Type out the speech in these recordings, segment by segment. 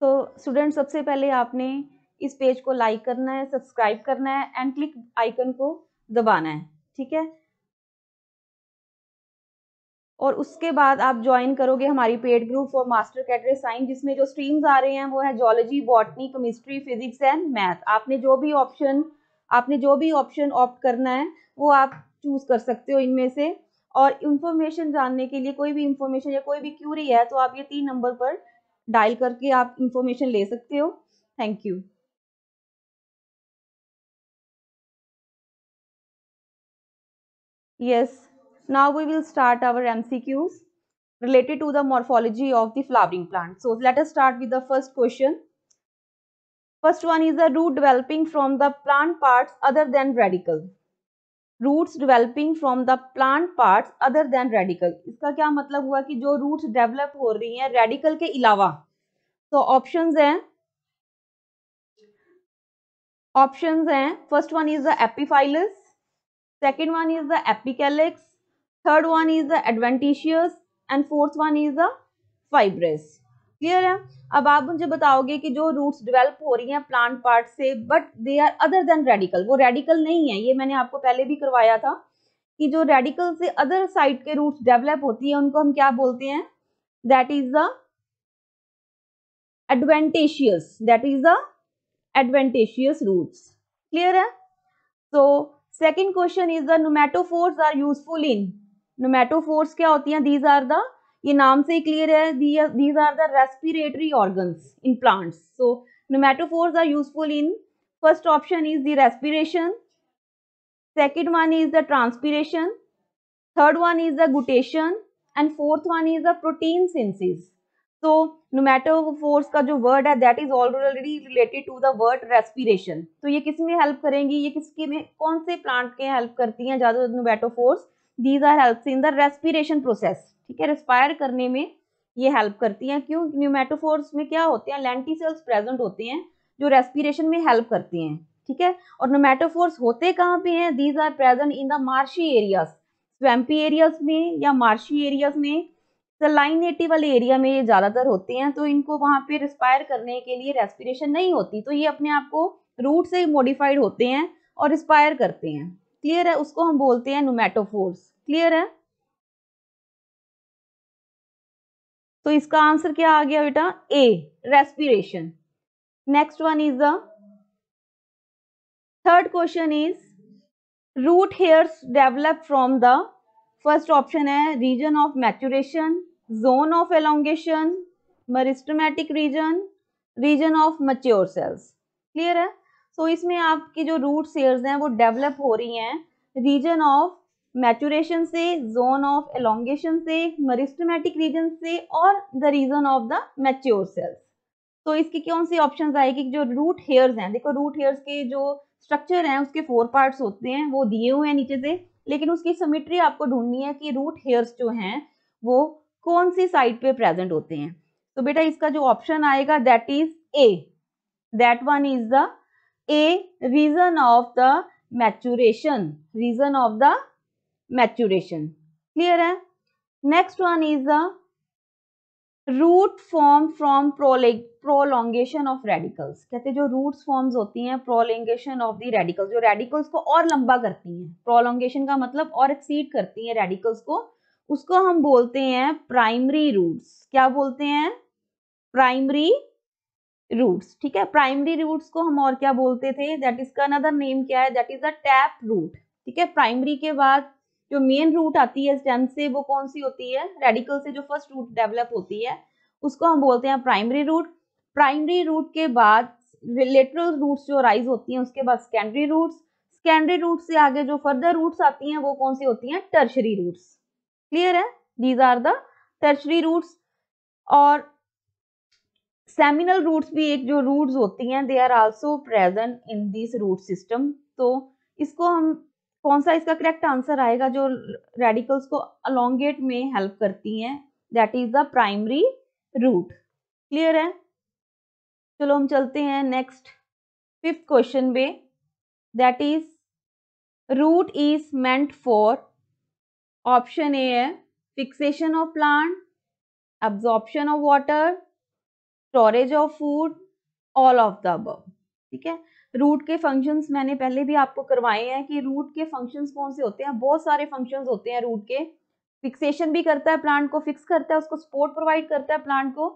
तो स्टूडेंट सबसे पहले आपने इस पेज को लाइक करना है सब्सक्राइब करना है एंड क्लिक आइकन को दबाना है ठीक है और उसके बाद आप ज्वाइन करोगे हमारी पेड ग्रुप फॉर मास्टर कैटरे साइंस जिसमें जो स्ट्रीम्स आ रहे हैं वो है zoology botany chemistry physics and math आपने जो भी ऑप्शन आपने जो भी ऑप्शन ऑप्ट करना है वो आप चूज कर सकते हो इनमें से और इन्फॉर्मेशन जानने के लिए कोई भी इंफॉर्मेशन या कोई भी क्यूरी है तो आप ये तीन नंबर पर डायल करके आप इंफॉर्मेशन ले सकते हो thank you yes now we will start our MCQs related to the morphology of the flowering plant so let us start with the first question first one is the root developing from the plant parts other than radical roots developing from the plant parts other than radical इसका क्या मतलब हुआ कि जो roots develop हो रही हैं radical के अलावा तो ऑप्शंस हैं ऑप्शंस हैं first one is the epiphyllous second one is the epicalyx third one is the adventitious and fourth one is the fibrous clear है अब आप मुझे बताओगे कि जो रूट्स डेवलप हो रही हैं प्लांट पार्ट से but they are other than radical वो रेडिकल नहीं है ये मैंने आपको पहले भी करवाया था कि जो रेडिकल से अदर साइड के रूट्स डेवलप होती है उनको हम क्या बोलते हैं that is the adventitious that is the adventitious roots clear है तो second question is the pneumatophores are useful in force क्या होती हैं दीज आर द ये नाम से ही क्लियर है these are the respiratory organs in plants so pneumatophores are useful in first option is the respiration second one is the transpiration third one is the gutation and fourth one is the protein synthesis so pneumatophores का जो word है that is already related to the word respiration तो ये किस में help करेंगी ये किसके में कौन से प्लांट के हेल्प करती हैं ज़्यादा pneumatophores these are help in the respiration process ठीक है रेस्पायर करने में ये हेल्प करती हैं क्यों न्यूमेटोफोर्स में क्या होते हैं लेंटी सेल्स प्रेजेंट होते हैं जो रेस्पिरेशन में हेल्प करते हैं ठीक है और न्यूमेटोफोर्स होते कहाँ पे हैं these are present in the marshy areas swampy areas में या मार्शी एरियाज में सलाइनेटी वाले एरिया में ये ज़्यादातर होते हैं तो इनको वहाँ पे रिस्पायर करने के लिए रेस्पिरेशन नहीं होती तो ये अपने आप को रूट से मॉडिफाइड होते हैं और रिस्पायर करते हैं क्लियर है उसको हम बोलते हैं नोमैटोफोर्स क्लियर है तो इसका आंसर क्या आ गया बेटा A respiration next one is the third question is root hairs develop from the first option है region of maturation zone of elongation meristematic region region of mature cells clear है so so, इसमें आपकी जो root cells हैं वो develop हो रही हैं रीजन ऑफ मैचुरेशन से जोन ऑफ एलोंगेशन से मरिस्टोमेटिक रीजन से और the region of the mature cells तो इसकी कौन सी ऑप्शन आएगी जो रूट हेयर्स हैं देखो रूट हेयर्स के जो स्ट्रक्चर हैं उसके फोर पार्ट्स होते हैं वो दिए हुए हैं नीचे से लेकिन उसकी समिट्री आपको ढूंढनी है कि रूट हेयर्स जो हैं वो कौन सी साइड पे प्रेजेंट होते हैं तो बेटा इसका जो ऑप्शन आएगा that is A that one is the A region of the maturation region of the maturation clear है next one is the root form from prolongation of radicals कहते जो रूट्स फॉर्म्स होती हैं प्रोलोंगेशन ऑफ द रेडिकल्स जो radicals को और लंबा करती हैं प्रोलोंगेशन का मतलब और एक्सीड करती हैं रेडिकल्स को उसको हम बोलते हैं प्राइमरी रूट्स क्या बोलते हैं प्राइमरी रूट्स ठीक है प्राइमरी रूट्स को हम और क्या बोलते थे दैट इज का अनदर नेम क्या है that is the tap root ठीक है प्राइमरी के बाद जो मेन रूट आती है स्टेम से वो कौन सी होती है रेडिकल से जो फर्स्ट रूट डेवलप होती है उसको हम बोलते हैं प्राइमरी रूट प्राइमरी रूट के बाद लेटरल रूट्स जो राइज होती हैं उसके बाद सेकेंडरी रूट्स सेकेंडरी रूट से आगे जो फर्दर रूट्स आती हैं वो कौन सी होती हैं टर्शरी रूट्स क्लियर है these are the tertiary roots और सेमिनल रूट्स भी एक जो रूट्स होती हैं they are also present in this root system तो इसको हम कौन सा इसका करेक्ट आंसर आएगा जो रेडिकल्स को अलोंगेट में हेल्प करती हैं that is the primary root clear है चलो हम चलते हैं नेक्स्ट फिफ्थ क्वेश्चन पे that is root is meant for option A है fixation of plant absorption of water storage of food all of the अब ठीक है रूट के फंक्शंस मैंने पहले भी आपको करवाए हैं कि रूट के फंक्शंस कौन से होते हैं बहुत सारे फंक्शंस होते हैं रूट के फिक्सेशन भी करता है प्लांट को फिक्स करता है उसको सपोर्ट प्रोवाइड करता है प्लांट को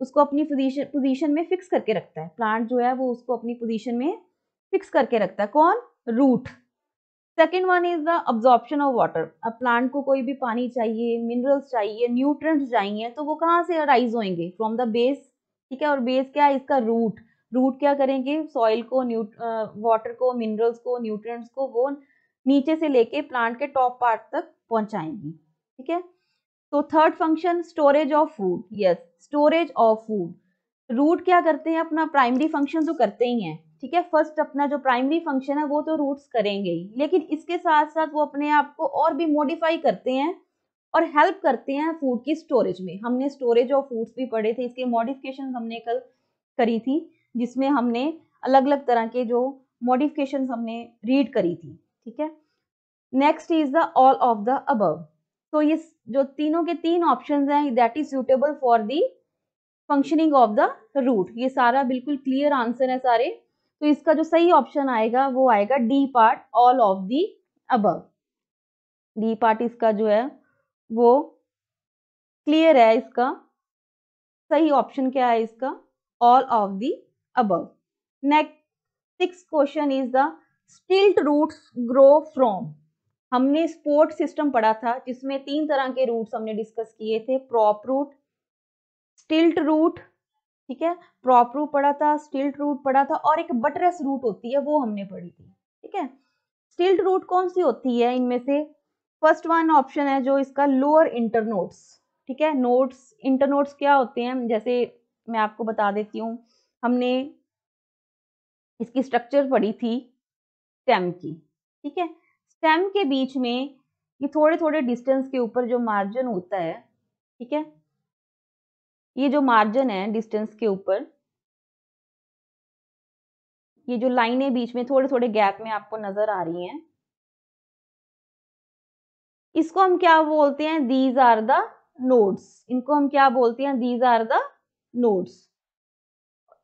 उसको अपनी पोजीशन में फिक्स करके रखता है प्लांट जो है वो उसको अपनी पोजीशन में फिक्स करके रखता है कौन root second one is the absorption of water अब प्लांट को कोई भी पानी चाहिए मिनरल्स चाहिए न्यूट्रंट्स चाहिए तो वो कहाँ से अराइज होंगे फ्रॉम द बेस ठीक है और बेस क्या है इसका रूट रूट क्या करेंगे सॉइल को न्यू वाटर को मिनरल्स को न्यूट्रिएंट्स को वो नीचे से लेके प्लांट के टॉप पार्ट तक पहुंचाएंगी ठीक है तो third function storage of food yes storage of food root क्या करते हैं अपना प्राइमरी फंक्शन तो करते ही हैं ठीक है फर्स्ट अपना जो प्राइमरी फंक्शन है वो तो रूट्स करेंगे ही लेकिन इसके साथ साथ वो अपने आप को और भी मॉडिफाई करते हैं और हेल्प करते हैं फूड की स्टोरेज में हमने स्टोरेज ऑफ फूड्स भी पढ़े थे इसके मॉडिफिकेशन हमने कल करी थी जिसमें हमने अलग अलग तरह के जो मॉडिफिकेशन हमने रीड करी थी ठीक है next is the all of the above तो ये जो तीनों के तीन ऑप्शन हैं that is suitable for the functioning of the root ये सारा बिल्कुल क्लियर आंसर है सारे तो इसका जो सही ऑप्शन आएगा वो आएगा D part all of the above D part इसका जो है वो क्लियर है इसका सही ऑप्शन क्या है इसका all of the above. Next, sixth question is the stilt roots grow from हमने स्पोर्ट सिस्टम पढ़ा था जिसमें तीन तरह के रूट्स हमने डिस्कस किए थे प्रॉप रूट स्टिल्ट रूट ठीक है प्रॉप रूट पढ़ा था स्टिल्ट रूट पढ़ा था और एक बटरस रूट होती है वो हमने पढ़ी थी ठीक है स्टिल्ट रूट कौन सी होती है इनमें से फर्स्ट वन ऑप्शन है जो इसका लोअर इंटरनोट्स ठीक है नोट्स इंटरनोट्स क्या होते हैं जैसे मैं आपको बता देती हूँ हमने इसकी स्ट्रक्चर पढ़ी थी स्टेम की ठीक है स्टेम के बीच में ये थोड़े थोड़े डिस्टेंस के ऊपर जो मार्जिन होता है ठीक है ये जो मार्जिन है डिस्टेंस के ऊपर ये जो लाइनें बीच में थोड़े थोड़े गैप में आपको नजर आ रही हैं इसको हम क्या बोलते हैं दीज आर द नोड्स इनको हम क्या बोलते हैं दीज आर द नोड्स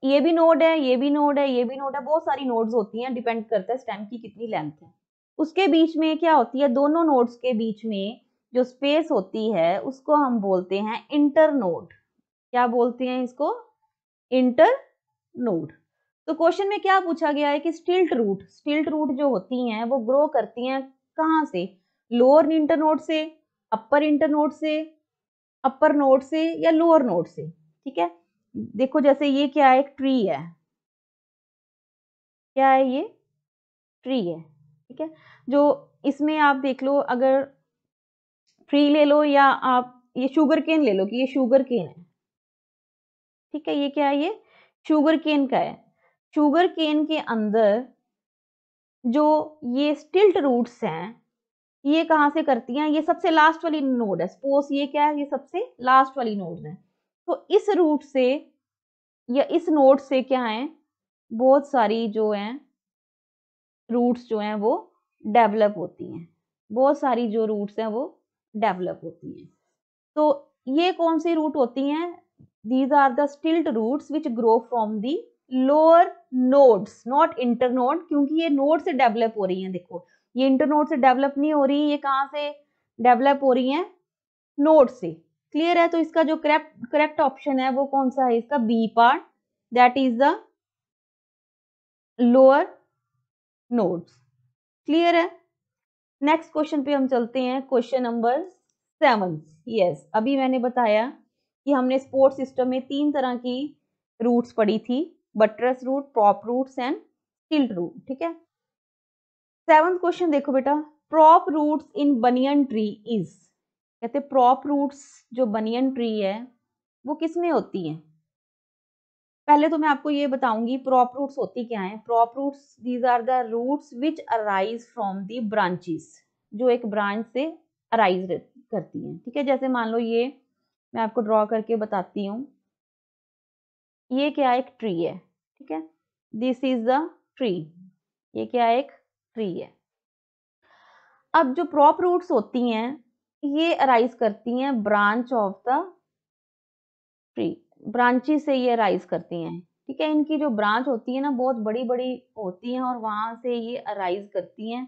ये भी नोड है ये भी नोड है ये भी नोड है बहुत सारी नोड्स होती हैं डिपेंड करता है स्टेम की कितनी लेंथ है उसके बीच में क्या होती है दोनों नोड्स के बीच में जो स्पेस होती है उसको हम बोलते हैं इंटर नोड क्या बोलते हैं इसको इंटर नोड तो क्वेश्चन में क्या पूछा गया है कि स्टिल्ट रूट स्टिल्ट रूट जो होती हैं वो ग्रो करती हैं कहाँ से लोअर इंटर नोड से अपर इंटर नोड से अपर नोड से या लोअर नोड से ठीक है देखो जैसे ये क्या है एक ट्री है क्या है ये ट्री है ठीक है जो इसमें आप देख लो अगर ट्री ले लो या आप ये शुगर केन ले लो कि ये शुगर केन है ठीक है ये क्या है ये शुगर केन का है शुगर केन के अंदर जो ये स्टिल्ट रूट्स हैं ये कहाँ से करती हैं ये सबसे लास्ट वाली नोड है सपोज ये क्या है ये सबसे लास्ट वाली नोड है तो इस रूट से या इस नोट से क्या है बहुत सारी जो हैं रूट्स जो हैं वो डेवलप होती हैं बहुत सारी जो रूट्स हैं वो डेवलप होती हैं तो ये कौन सी रूट होती हैं these are the stilt roots which grow from the lower nodes not internode क्योंकि ये नोड से डेवलप हो रही हैं देखो ये इंटरनोड से डेवलप नहीं हो रही ये कहाँ से डेवलप हो रही हैं नोड से क्लियर है तो इसका जो करेक्ट करेक्ट ऑप्शन है वो कौन सा है इसका B part that is the lower nodes clear है नेक्स्ट क्वेश्चन पे हम चलते हैं क्वेश्चन नंबर सेवन यस अभी मैंने बताया कि हमने स्पोर्ट सिस्टम में तीन तरह की रूट्स पढ़ी थी buttress root prop roots and stilt root ठीक है सेवन क्वेश्चन देखो बेटा prop roots in banyan tree is कहते प्रॉप रूट्स जो बनियन ट्री है वो किस में होती हैं पहले तो मैं आपको ये बताऊंगी प्रॉप रूट्स होती क्या हैं prop roots these are the roots which arise from the branches जो एक ब्रांच से अराइज करती हैं ठीक है जैसे मान लो ये मैं आपको ड्रॉ करके बताती हूँ ये क्या एक ट्री है ठीक है दिस इज द ट्री ये क्या एक ट्री है अब जो प्रॉप रूट्स होती हैं ये अराइज करती हैं ब्रांच ऑफ द ट्री ब्रांची से ये अराइज करती हैं ठीक है इनकी जो ब्रांच होती है ना बहुत बड़ी बड़ी होती हैं और वहां से ये अराइज करती हैं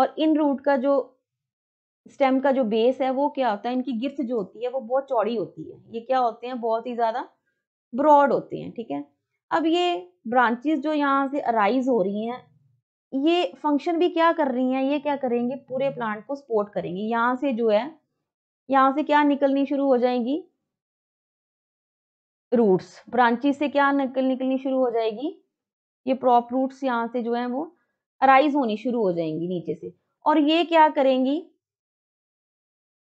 और इन रूट का जो स्टेम का जो बेस है वो क्या होता है इनकी गिर्थ जो होती है वो बहुत चौड़ी होती है ये क्या होते हैं बहुत ही ज़्यादा ब्रॉड होते हैं ठीक है अब ये ब्रांचेस जो यहाँ से अराइज हो रही हैं ये फंक्शन भी क्या कर रही हैं ये क्या करेंगे पूरे प्लांट को सपोर्ट करेंगी यहां से जो है यहां से क्या निकलनी शुरू हो जाएगी रूट्स ब्रांचेस से क्या निकल निकलनी शुरू हो जाएगी ये प्रॉप रूट्स यहां से जो है वो अराइज होनी शुरू हो जाएंगी नीचे से और ये क्या करेंगी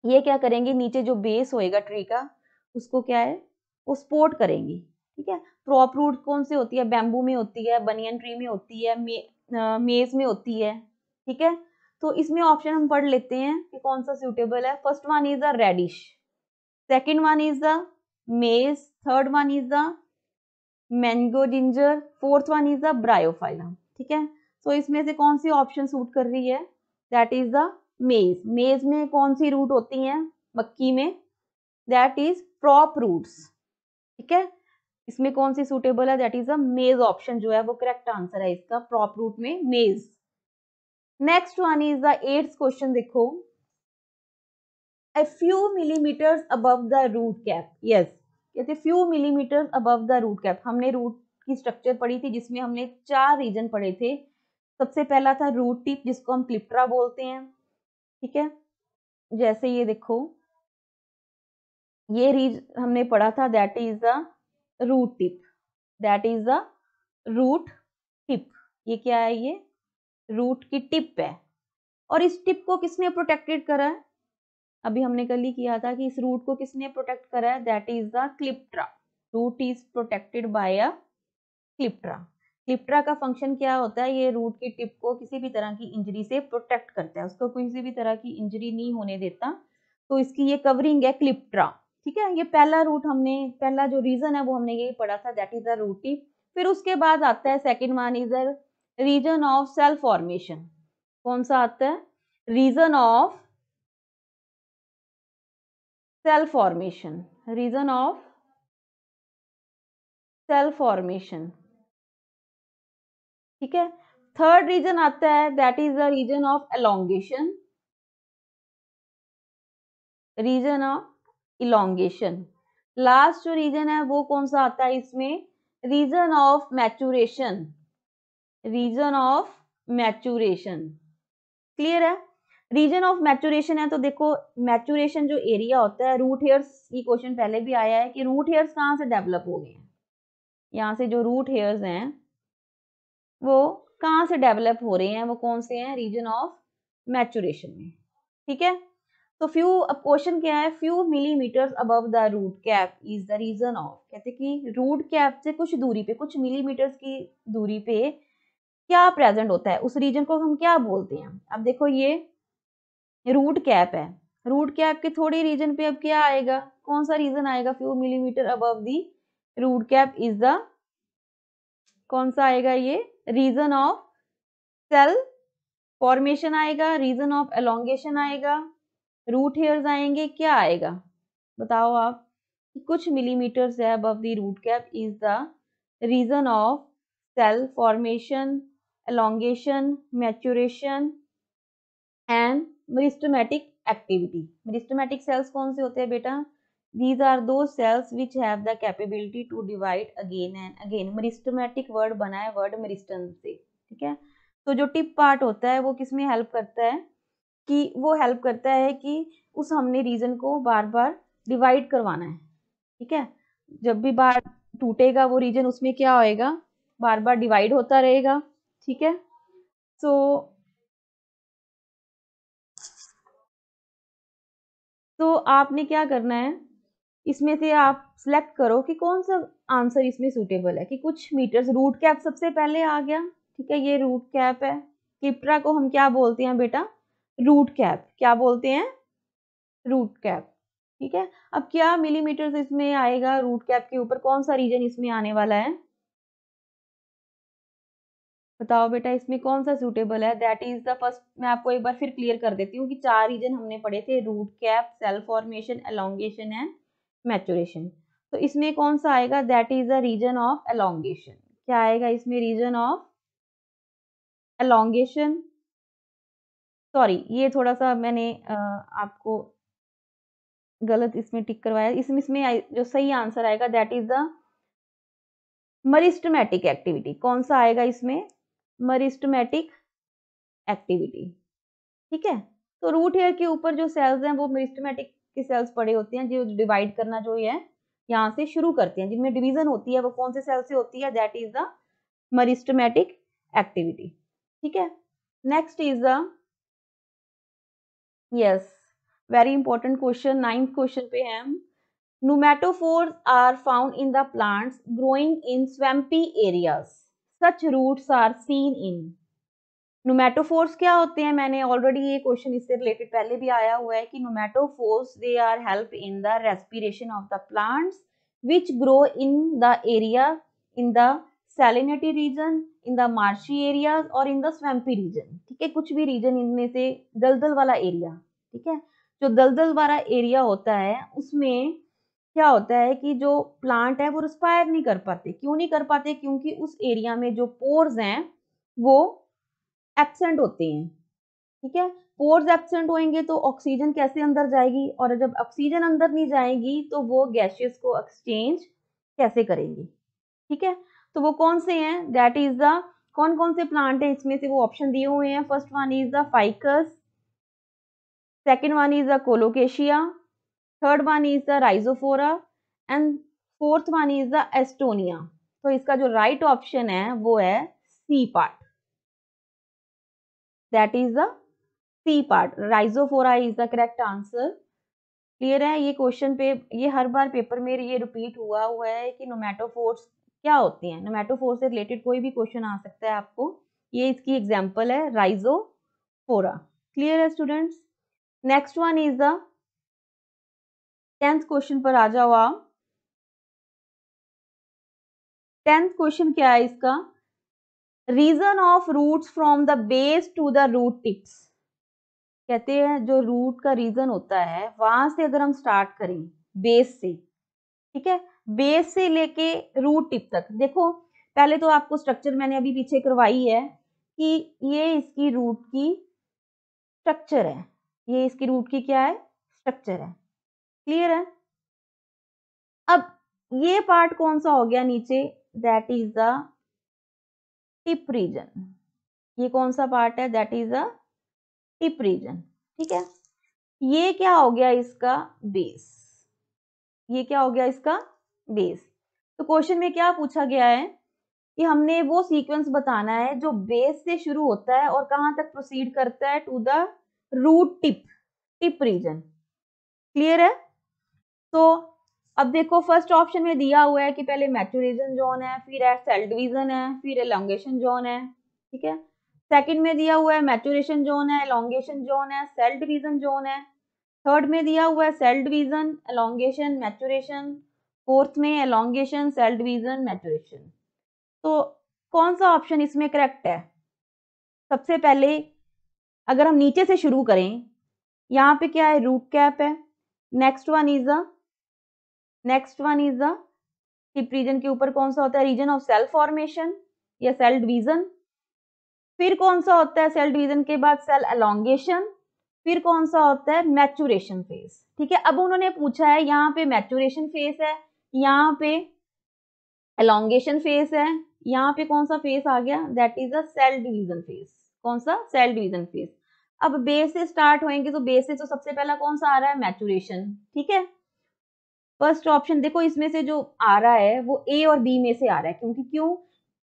ये क्या करेंगी नीचे जो बेस होएगा ट्री का उसको क्या है वो सपोर्ट करेंगी ठीक है प्रॉप रूट कौन से होती है बैम्बू में होती है बनियन ट्री में होती है मेज में होती है ठीक है तो इसमें ऑप्शन हम पढ़ लेते हैं कि कौन सा सूटेबल है first one is the radish second one is the maize third one is the mango ginger fourth one is the Bryophyllum ठीक है सो so, इसमें से कौन सी ऑप्शन सूट कर रही है दैट इज द मेज मेज में कौन सी रूट होती हैं मक्की में दैट इज प्रॉप रूट्स ठीक है इसमें कौन सी सूटेबल है that is a maize option जो है वो करेक्ट आंसर है इसका प्रॉप रूट में maize next one is the eighth question देखो a few millimeters above the root cap yes कहते few millimeters above the root cap हमने रूट की स्ट्रक्चर पढ़ी थी जिसमें हमने चार रीजन पढ़े थे सबसे पहला था रूट टिप जिसको हम क्लिप्ट्रा बोलते हैं ठीक है जैसे ये देखो ये रीज हमने पढ़ा था that is the root tip that is the root tip ये क्या है ये रूट की टिप है और इस टिप को किसने प्रोटेक्टेड करा है अभी हमने कल ही किया था कि इस रूट को किसने प्रोटेक्ट करा है that is the calyptra root is protected by a calyptra calyptra का फंक्शन क्या होता है ये रूट की टिप को किसी भी तरह की इंजरी से प्रोटेक्ट करता है उसको किसी भी तरह की इंजरी नहीं होने देता तो इसकी ये कवरिंग है क्लिप्ट्रा ठीक है ये पहला रूट हमने पहला जो रीजन है वो हमने यही पढ़ा था दैट इज द रूट टी फिर उसके बाद आता है second one is a region of cell formation कौन सा आता है region of cell formation region of cell formation ठीक है थर्ड रीजन आता है that is the region of elongation region of elongation last जो रीजन है वो कौन सा आता है इसमें region of maturation region of maturation clear है रीजन ऑफ मैचुरेशन है तो देखो मैचुरेशन जो एरिया होता है रूट हेयर्स की क्वेश्चन पहले भी आया है कि रूट हेयर्स कहाँ से डेवलप हो गए हैं यहाँ से जो रूट हेयर्स हैं वो कहाँ से डेवलप हो रहे हैं वो कौन से हैं रीजन ऑफ मैचुरेशन में ठीक है तो फ्यू अब क्वेश्चन क्या है few millimetres above the root cap is the region of कहते कि रूट कैप से कुछ दूरी पे कुछ मिलीमीटर्स की दूरी पे क्या प्रेजेंट होता है उस रीजन को हम क्या बोलते हैं अब देखो ये रूट कैप है रूट कैप के थोड़ी रीजन पे अब क्या आएगा कौन सा रीजन आएगा few millimetre above the root cap is the कौन सा आएगा ये रीजन ऑफ सेल फॉर्मेशन आएगा रीजन ऑफ एलोंगेशन आएगा रूट हेयर्स आएंगे क्या आएगा बताओ आप कुछ मिलीमीटर है above the root cap is the region of cell formation elongation maturation and meristematic activity meristematic cells कौन से होते हैं बेटा दीज आर दो cells which have the capability to divide again and again मरिस्टोमेटिक word बना है word मरिस्टन से ठीक है तो जो टिप पार्ट होता है वो किसमें हेल्प करता है कि वो हेल्प करता है कि उस हमने रीज़न को बार बार डिवाइड करवाना है ठीक है जब भी बार टूटेगा वो रीजन उसमें क्या होएगा बार बार डिवाइड होता रहेगा ठीक है सो तो आपने क्या करना है इसमें से आप सिलेक्ट करो कि कौन सा आंसर इसमें सूटेबल है कि कुछ मीटर्स रूट कैप सबसे पहले आ गया ठीक है ये रूट कैप है किप्रा को हम क्या बोलते हैं बेटा रूट कैप क्या बोलते हैं रूट कैप ठीक है अब क्या मिलीमीटर इसमें आएगा रूट कैप के ऊपर कौन सा रीजन इसमें आने वाला है बताओ बेटा इसमें कौन सा सूटेबल है दैट इज द फर्स्ट मैं आपको एक बार फिर क्लियर कर देती हूँ कि चार रीजन हमने पढ़े थे root cap cell formation elongation and maturation तो इसमें कौन सा आएगा that is the region of elongation क्या आएगा इसमें रीजन ऑफ एलोंगेशन सॉरी ये थोड़ा सा मैंने आपको गलत इसमें टिक करवाया इसमें इसमें जो सही आंसर आएगा that is the meristematic activity कौन सा आएगा इसमें मरिस्टमेटिक एक्टिविटी ठीक है तो रूट हेयर के ऊपर जो सेल्स हैं वो मरिस्टमेटिक के सेल्स पड़े होते हैं जो डिवाइड करना जो है यहाँ से शुरू करते हैं जिनमें डिवीजन होती है वो कौन से सेल से होती है that is the meristematic activity ठीक है next is the yes very important question ninth question पे हम pneumatophores are found in the plants growing in swampy areas such roots are seen in pneumatophores क्या होते हैं मैंने ऑलरेडी ये question इससे रिलेटेड पहले भी आया हुआ है कि pneumatophores they are help in the respiration of the plants which grow in the area in the salinity region in the marshy areas और इन द स्वैम्पी रीजन ठीक है कुछ भी रीजन इनमें से दलदल वाला एरिया ठीक है जो दलदल वाला एरिया होता है उसमें क्या होता है कि जो प्लांट है वो रिस्पायर नहीं कर पाते क्यों नहीं कर पाते क्योंकि उस एरिया में जो पोर्स हैं वो एबसेंट होते हैं ठीक है पोर्स एबसेंट होंगे तो ऑक्सीजन कैसे अंदर जाएगी और जब ऑक्सीजन अंदर नहीं जाएगी तो वो गैसेस को एक्सचेंज कैसे करेंगी ठीक है तो वो कौन से हैं दैट इज द कौन कौन से प्लांट है इसमें से वो ऑप्शन दिए हुए हैं first one is the Ficus second one is the Colocasia third one is the Rhizophora and fourth one is the Estonia तो इसका जो राइट right ऑप्शन है वो है C part that is the C part Rhizophora is the correct answer clear है ये question पे ये हर बार पेपर में ये रिपीट हुआ हुआ है कि नोमेटोफोर्स क्या होती हैं नोमेटोफोर से रिलेटेड कोई भी क्वेश्चन आ सकता है आपको ये इसकी एग्जाम्पल है राइजोफोरा क्लियर है students next one is the tenth question पर आ जाओ आप टेंथ क्वेश्चन क्या है इसका region of roots from the base to the root tips कहते हैं जो रूट का रीजन होता है वहां से अगर हम स्टार्ट करें बेस से ठीक है बेस से लेके रूट टिप तक देखो पहले तो आपको स्ट्रक्चर मैंने अभी पीछे करवाई है कि ये इसकी रूट की स्ट्रक्चर है ये इसकी रूट की क्या है स्ट्रक्चर है क्लियर है अब ये पार्ट कौन सा हो गया नीचे that is the tip region ये कौन सा पार्ट है that is the tip region ठीक है ये क्या हो गया इसका बेस ये क्या हो गया इसका बेस तो क्वेश्चन में क्या पूछा गया है कि हमने वो सीक्वेंस बताना है जो बेस से शुरू होता है और कहां तक प्रोसीड करता है to the root tip tip region clear है तो अब देखो फर्स्ट ऑप्शन में दिया हुआ है कि पहले मैचुरेशन जोन है फिर है सेल डिवीजन है फिर एलोंगेशन जोन है ठीक है सेकंड में दिया हुआ है मैचुरेशन जोन है एलोंगेशन जोन है सेल डिवीजन जोन है थर्ड में दिया हुआ है cell division elongation maturation fourth में एलोंगेशन सेल डिवीजन मैचुरेशन तो कौन सा ऑप्शन इसमें करेक्ट है सबसे पहले अगर हम नीचे से शुरू करें यहाँ पे क्या है रूट कैप है next one is a next one is a tip region के ऊपर कौन सा होता है रीजन ऑफ सेल फॉर्मेशन या सेल डिवीजन फिर कौन सा होता है सेल डिवीजन के बाद सेल एलोंगेशन फिर कौन सा होता है मैचुरेशन फेज ठीक है अब उन्होंने पूछा है यहाँ पे मैचुरेशन फेज है यहाँ पे एलोंगेशन फेस है यहाँ पे कौन सा फेस आ गया that is a cell division phase कौन सा सेल डिवीजन फेस अब बेस से स्टार्ट होएंगे तो बेस से तो सबसे पहला कौन सा आ रहा है मैचुरेशन ठीक है फर्स्ट ऑप्शन देखो इसमें से जो आ रहा है वो ए और बी में से आ रहा है क्योंकि क्यों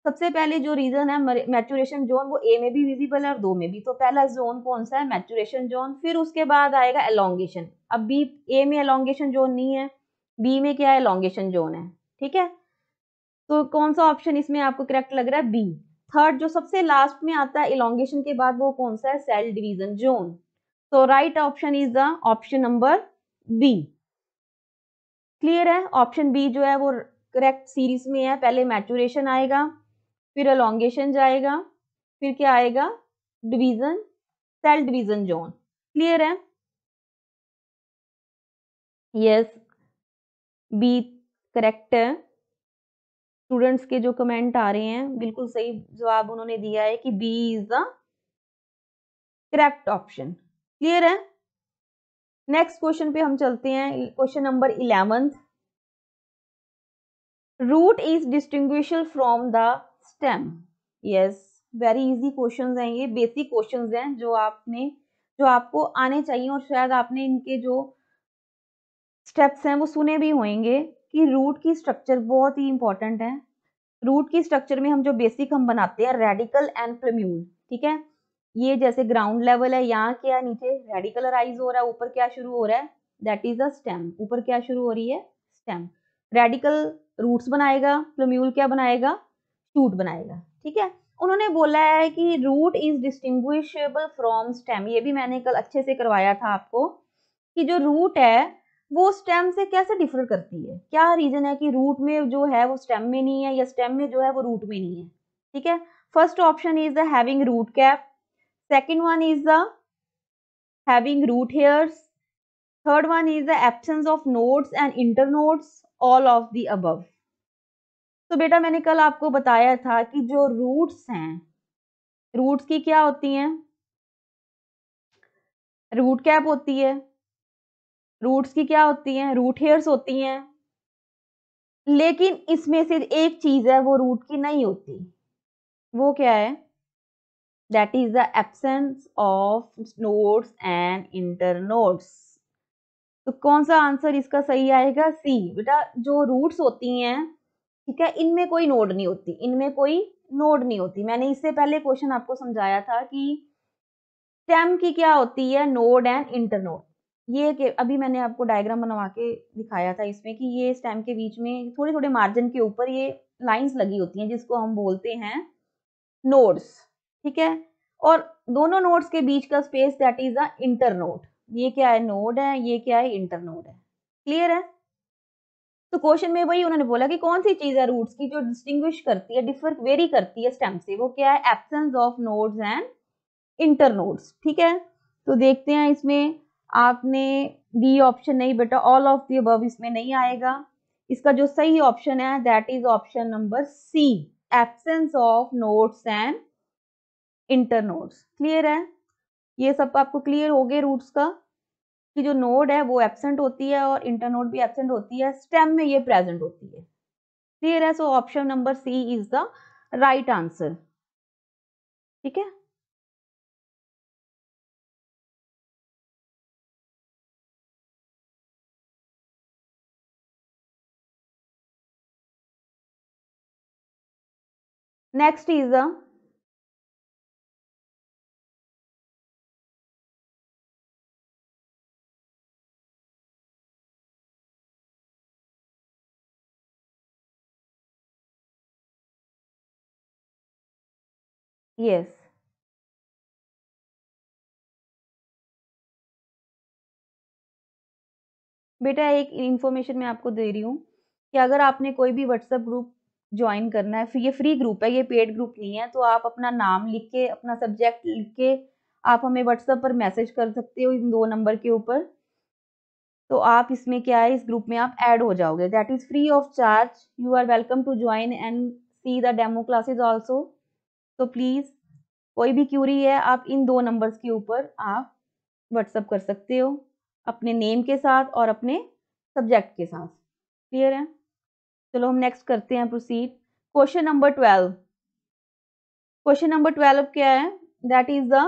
सबसे पहले जो रीजन है मैचुरेशन जोन वो ए में भी विजिबल है और दो में भी तो पहला जोन कौन सा है मैचुरेशन जोन फिर उसके बाद आएगा एलोंगेशन अब बी ए में एलोंगेशन जोन नहीं है बी में क्या है लॉन्गेशन जोन है ठीक है तो कौन सा ऑप्शन इसमें आपको करेक्ट लग रहा है बी थर्ड जो सबसे लास्ट में आता है इलांगेशन के बाद वो कौन सा है cell division zone so right option is the option number B clear है ऑप्शन बी जो है वो करेक्ट सीरीज में है पहले मैचुरेशन आएगा फिर अलोंगेशन जाएगा फिर क्या आएगा division cell division zone clear है यस yes. बी करेक्ट है स्टूडेंट्स के जो कमेंट आ रहे हैं बिल्कुल सही जवाब उन्होंने दिया है कि B is the correct option clear है नेक्स्ट क्वेश्चन पे हम चलते हैं question number eleventh root is distinguish from the stem yes very easy question हैं ये बेसिक क्वेश्चन हैं जो आपने जो आपको आने चाहिए और शायद आपने इनके जो स्टेप्स हैं वो सुने भी होंगे कि रूट की स्ट्रक्चर बहुत ही इंपॉर्टेंट है रूट की स्ट्रक्चर में हम जो बेसिक हम बनाते हैं रेडिकल एंड प्लेम्यूल ठीक है ये जैसे ग्राउंड लेवल है यहाँ क्या नीचे रेडिकल राइज हो रहा है ऊपर क्या शुरू हो रहा है दैट इज अ स्टेम ऊपर क्या शुरू हो रही है स्टेम रेडिकल रूट्स बनाएगा प्लेम्यूल क्या बनाएगा शूट बनाएगा ठीक है उन्होंने बोला है कि root is distinguishable from stem ये भी मैंने कल अच्छे से करवाया था आपको कि जो रूट है वो स्टेम से कैसे डिफर करती है क्या रीजन है कि रूट में जो है वो स्टेम में नहीं है या स्टेम में जो है वो रूट में नहीं है ठीक है first option is the having root cap second one is the having root hairs third one is the absence of nodes and internodes all of the above तो बेटा मैंने कल आपको बताया था कि जो रूट्स हैं रूट्स की क्या होती हैं रूट कैप होती है रूट्स की क्या होती हैं रूट हेयर्स होती हैं लेकिन इसमें से एक चीज़ है वो रूट की नहीं होती वो क्या है that is the absence of nodes and internodes तो कौन सा आंसर इसका सही आएगा सी बेटा जो रूट्स होती हैं ठीक है इनमें कोई नोड नहीं होती इनमें कोई नोड नहीं होती मैंने इससे पहले क्वेश्चन आपको समझाया था कि स्टेम की क्या होती है नोड एंड इंटरनोड ये के अभी मैंने आपको डायग्राम बनवा के दिखाया था इसमें कि ये स्टेम के बीच में थोड़े थोड़े मार्जिन के ऊपर ये लाइंस लगी होती हैं जिसको हम बोलते हैं नोड्स ठीक है और दोनों नोड्स के बीच का space that is a node ये क्या है नोड है ये क्या है इंटर नोड है क्लियर है तो क्वेश्चन में वही उन्होंने बोला कि कौन सी चीज है रूट्स की जो डिस्टिंग्विश करती है डिफर वेरी करती है स्टेम से वो क्या है absence of nodes and internodes ठीक है तो देखते हैं इसमें आपने डी ऑप्शन नहीं बेटा ऑल ऑफ दी अब इसमें नहीं आएगा इसका जो सही ऑप्शन है that is option number C absence of nodes and internodes clear है ये सब आपको क्लियर हो गए रूट्स का कि जो नोड है वो एबसेंट होती है और इंटर नोट भी एबसेंट होती है स्टेम में ये प्रेजेंट होती है क्लियर है so option number C is the right answer ठीक है नेक्स्ट इज the yes बेटा एक इन्फॉर्मेशन मैं आपको दे रही हूँ कि अगर आपने कोई भी व्हाट्सएप ग्रुप ज्वाइन करना है फिर ये फ्री ग्रुप है ये पेड ग्रुप नहीं है तो आप अपना नाम लिख के अपना सब्जेक्ट लिख के आप हमें व्हाट्सएप पर मैसेज कर सकते हो इन दो नंबर के ऊपर तो आप इसमें क्या है इस ग्रुप में आप ऐड हो जाओगे that is free of charge you are welcome to join and see the demo classes also तो प्लीज़ कोई भी क्यूरी है आप इन दो नंबर के ऊपर आप व्हाट्सअप कर सकते हो अपने नेम के साथ और अपने सब्जेक्ट के साथ क्लियर है चलो हम नेक्स्ट करते हैं proceed question number twelve question number twelve क्या है that is the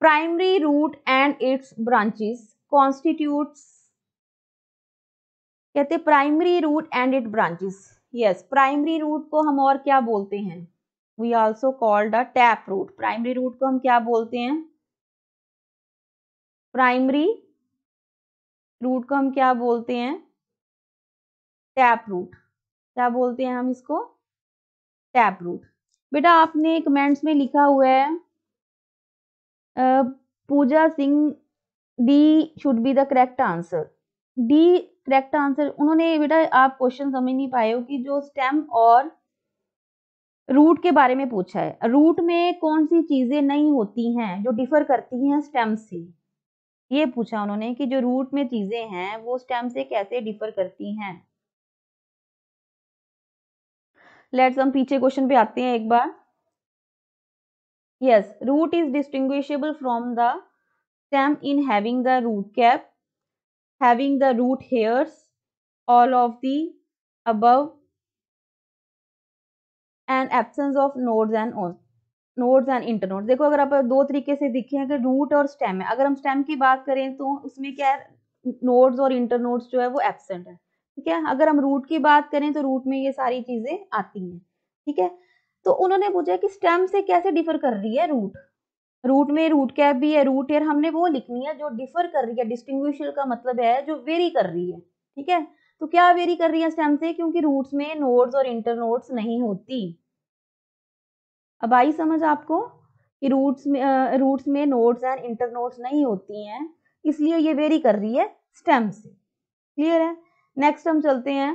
primary root and its branches constitutes कहते primary root and it branches yes primary root को हम और क्या बोलते हैं we also called a tap root primary root को हम क्या बोलते हैं प्राइमरी रूट को हम क्या बोलते हैं टैप रूट क्या बोलते हैं हम इसको टैप रूट बेटा आपने कमेंट्स में लिखा हुआ है Pooja Singh D should be the correct answer D correct answer उन्होंने बेटा आप क्वेश्चन समझ नहीं पाए हो कि जो स्टेम और रूट के बारे में पूछा है रूट में कौन सी चीज़ें नहीं होती हैं जो डिफर करती हैं स्टेम से ये पूछा उन्होंने कि जो रूट में चीज़ें हैं वो स्टेम से कैसे डिफर करती हैं लेट्स हम पीछे क्वेश्चन पे आते हैं एक बार yes root is distinguishable from the stem in having the root cap having the root hairs all of the above and absence of nodes and nodes and internode देखो अगर आप दो तरीके से देखें अगर रूट और स्टेम है अगर हम स्टेम की बात करें तो उसमें क्या है नोड्स और इंटरनोड्स जो है वो एबसेंट है ठीक है अगर हम रूट की बात करें तो रूट में ये सारी चीजें आती हैं ठीक है तो उन्होंने पूछा कि स्टेम से कैसे डिफर कर रही है रूट रूट में रूट कैप भी है रूट एयर हमने वो लिखनी है जो डिफर कर रही है डिस्टिंग का मतलब है जो वेरी कर रही है ठीक है तो क्या वेरी कर रही है स्टेम से क्योंकि रूट्स में नोड्स और नोड्स नहीं होती अब आई समझ आपको कि रूट्स में रूट्स में नोड्स एंड नोड्स नहीं होती हैं इसलिए ये वेरी कर रही है स्टेम से क्लियर है नेक्स्ट हम चलते हैं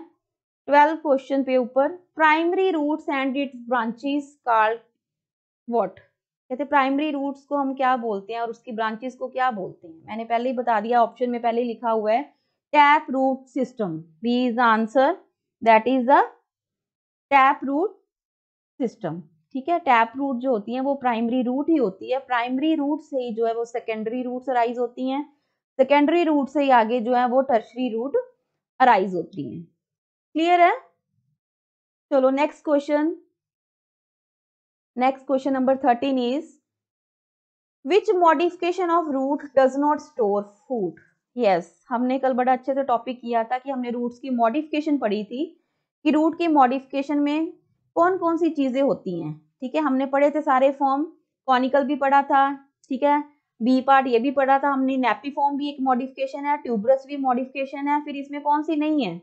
ट्वेल्व क्वेश्चन पे ऊपर primary roots and its branches card what कहते प्राइमरी रूट्स को हम क्या बोलते हैं और उसकी ब्रांचेस को क्या बोलते हैं मैंने पहले ही बता दिया ऑप्शन में पहले लिखा हुआ है tap root system B is answer that is the tap root system ठीक है टैप रूट जो होती है वो प्राइमरी रूट ही होती है प्राइमरी रूट से ही जो है वो सेकेंडरी रूट राइज होती हैं सेकेंडरी रूट से ही आगे जो है वो टर्शरी रूट अराइज होती हैं क्लियर है चलो next question next question number thirteen is which modification of root does not store food yes हमने कल बड़ा अच्छे से टॉपिक किया था कि हमने रूट्स की मॉडिफिकेशन पढ़ी थी कि रूट की मॉडिफिकेशन में कौन कौन सी चीज़ें होती हैं ठीक है हमने पढ़े थे सारे फॉर्म कॉनिकल भी पढ़ा था ठीक है बी पार्ट ये भी पढ़ा था हमने फॉर्म भी एक मॉडिफिकेशन है ट्यूबरस भी मॉडिफिकेशन है फिर इसमें कौन सी नहीं है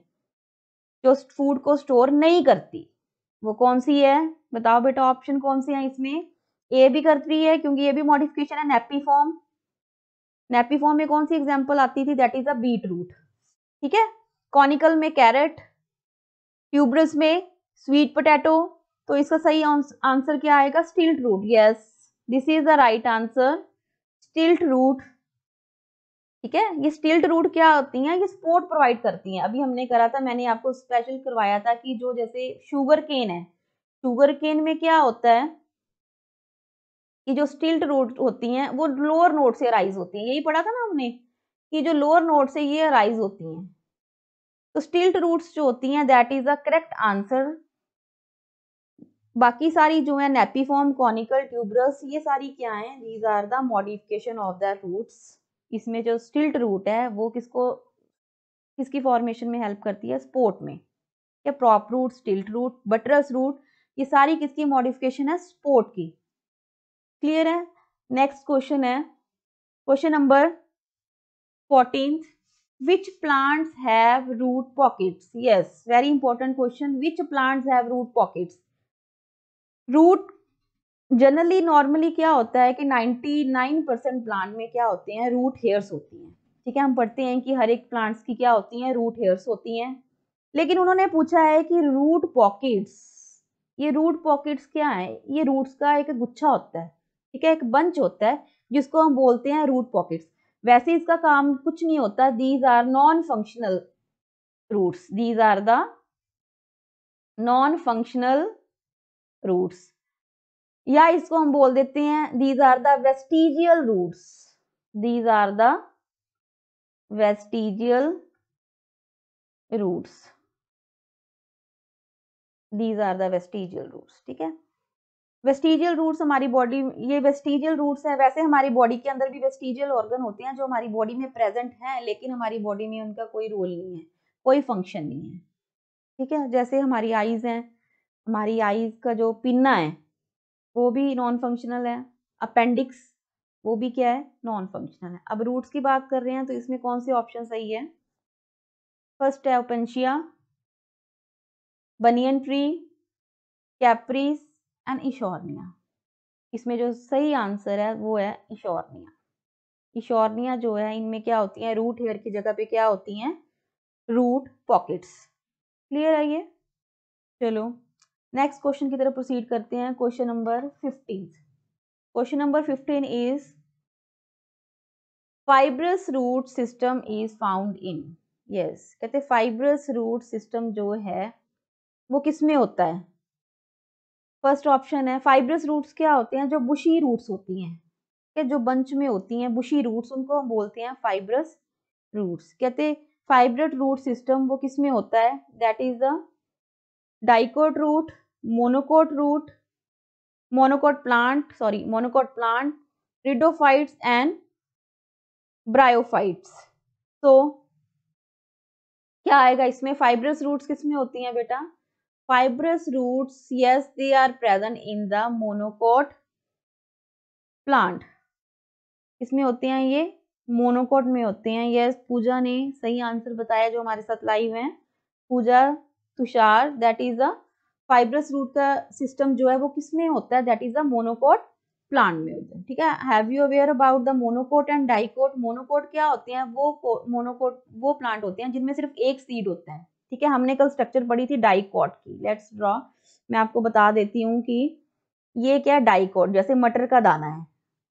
जो फूड को स्टोर नहीं करती वो कौन सी है बताओ बेटा ऑप्शन कौन सी है इसमें ए भी करती है क्योंकि ये भी मॉडिफिकेशन है नेपी फॉर्म में कौन सी एग्जाम्पल आती थी that is a beet root ठीक है कॉनिकल में कैरेट ट्यूबरस में स्वीट पोटैटो तो इसका सही आंसर क्या आएगा stilt root yes this is the right answer stilt root ठीक है ये स्टिल्ट रूट क्या होती हैं ये सपोर्ट प्रोवाइड करती हैं अभी हमने करा था मैंने आपको स्पेशल करवाया था कि जो जैसे शुगर केन है शुगर केन में क्या होता है कि जो स्टिल्ट रूट होती हैं वो लोअर नोट से राइज होती हैं यही पढ़ा था ना हमने कि जो लोअर नोट से ये राइज होती हैं तो स्टिल्ट रूट्स जो होती हैं that is the correct answer बाकी सारी जो है नेपीफॉर्म कॉनिकल ट्यूबरस ये सारी क्या है these are the modification of the roots इसमें जो स्टिल्ट रूट है वो किसको किसकी फॉर्मेशन में हेल्प करती है स्पोर्ट में या prop root stilt root buttress root ये सारी किसकी मॉडिफिकेशन है स्पोर्ट की क्लियर है नेक्स्ट क्वेश्चन है question number fourteen which plants have root pockets yes very important question which plants have root pockets root generally normally क्या होता है कि 99 परसेंट प्लांट में क्या होते हैं रूट हेयर्स होती हैं ठीक है हम पढ़ते हैं कि हर एक प्लांट्स की क्या होती हैं रूट हेयर्स होती हैं लेकिन उन्होंने पूछा है कि रूट पॉकेट्स ये रूट पॉकेट्स क्या है ये रूट्स का एक गुच्छा होता है ठीक है एक बंच होता है जिसको हम बोलते हैं रूट पॉकेट्स वैसे इसका काम कुछ नहीं होता these are non functional roots these are the non functional roots या इसको हम बोल देते हैं these are the vestigial roots these are the vestigial roots these are the vestigial roots ठीक है वेस्टिजियल रूट्स हमारी बॉडी ये वेस्टिजियल रूट्स हैं वैसे हमारी बॉडी के अंदर भी वेस्टिजियल ऑर्गन होते हैं जो हमारी बॉडी में प्रेजेंट हैं लेकिन हमारी बॉडी में उनका कोई रोल नहीं है कोई फंक्शन नहीं है ठीक है जैसे हमारी आईज हैं हमारी आईज का जो पिन्ना है वो भी नॉन फंक्शनल है अपेंडिक्स वो भी क्या है नॉन फंक्शनल है अब रूट्स की बात कर रहे हैं तो इसमें कौन से ऑप्शन सही है फर्स्ट है ओपेंशिया बनियन ट्री कैप्रीस एंड इशोरनिया इसमें जो सही आंसर है वो है इशोरनिया इशोरनिया जो है इनमें क्या होती है रूट हेयर की जगह पे क्या होती हैं रूट पॉकेट्स क्लियर है ये चलो नेक्स्ट क्वेश्चन की तरफ प्रोसीड करते हैं question number fifteen question number fifteen is fibrous root system is found in yes कहते फाइब्रस रूट सिस्टम जो है वो किस में होता है फर्स्ट ऑप्शन है फाइब्रस रूट्स क्या होते हैं जो बुशी रूट्स होती हैं है जो बंच में होती हैं बुशी रूट्स उनको हम बोलते हैं फाइब्रस रूट्स कहते फाइब्रट रूट सिस्टम वो किस में होता है that is the dicot root monocot root monocot plant sorry monocot plant pteridophytes and bryophytes तो क्या आएगा इसमें फाइब्रस रूट्स किस में होती हैं बेटा fibrous roots yes they are present in the monocot plant इसमें होते हैं ये मोनोकोट में होते हैं यस पूजा ने सही आंसर बताया जो हमारे साथ लाइव है Pooja Tushar that is the fibrous root का सिस्टम जो है वो किस में होता है that is the monocot plant में होता है ठीक है have you aware about the monocot and dicot monocot क्या होते हैं वो मोनोकोट वो प्लांट होते हैं जिनमें सिर्फ एक सीड होता है ठीक है हमने कल स्ट्रक्चर पढ़ी थी डाइकोट की लेट्स ड्रॉ मैं आपको बता देती हूँ कि ये क्या है डाइकोट जैसे मटर का दाना है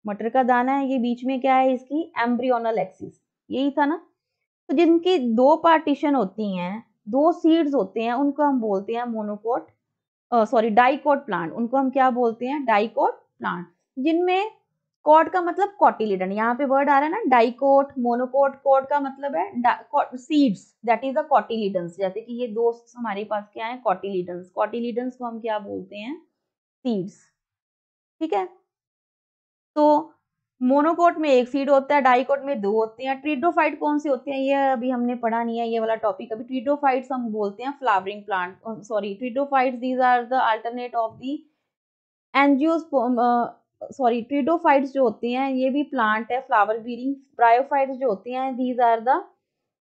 मटर का दाना है ये बीच में क्या है इसकी एम्ब्रियोनल एक्सिस यही था ना तो जिनकी दो पार्टीशन होती हैं दो सीड्स होते हैं उनको हम बोलते हैं मोनोकोट सॉरी डाइकोट प्लांट उनको हम क्या बोलते हैं डाइकोट प्लांट जिनमें कॉट का मतलब कॉटिलिडन यहाँ पे वर्ड आ रहा है ना डाइकोट मोनोकोट कोट का मतलब है seeds that is the cotyledons जैसे कि ये दो हमारे पास क्या है कॉटिलीडन्स कॉटिलीडन्स को हम क्या बोलते हैं सीड्स ठीक है तो मोनोकोट में एक सीड होता है डाइकोट में दो होते हैं ट्रीडोफाइट कौन से होते हैं ये अभी हमने पढ़ा नहीं है ये वाला टॉपिक अभी ट्रीडोफाइट्स हम बोलते हैं flowering plant sorry pteridophytes these are the alternate of the angios sorry pteridophytes जो होते हैं ये भी प्लांट है फ्लावर बीरिंग ब्रायोफाइट्स जो होते हैं these are the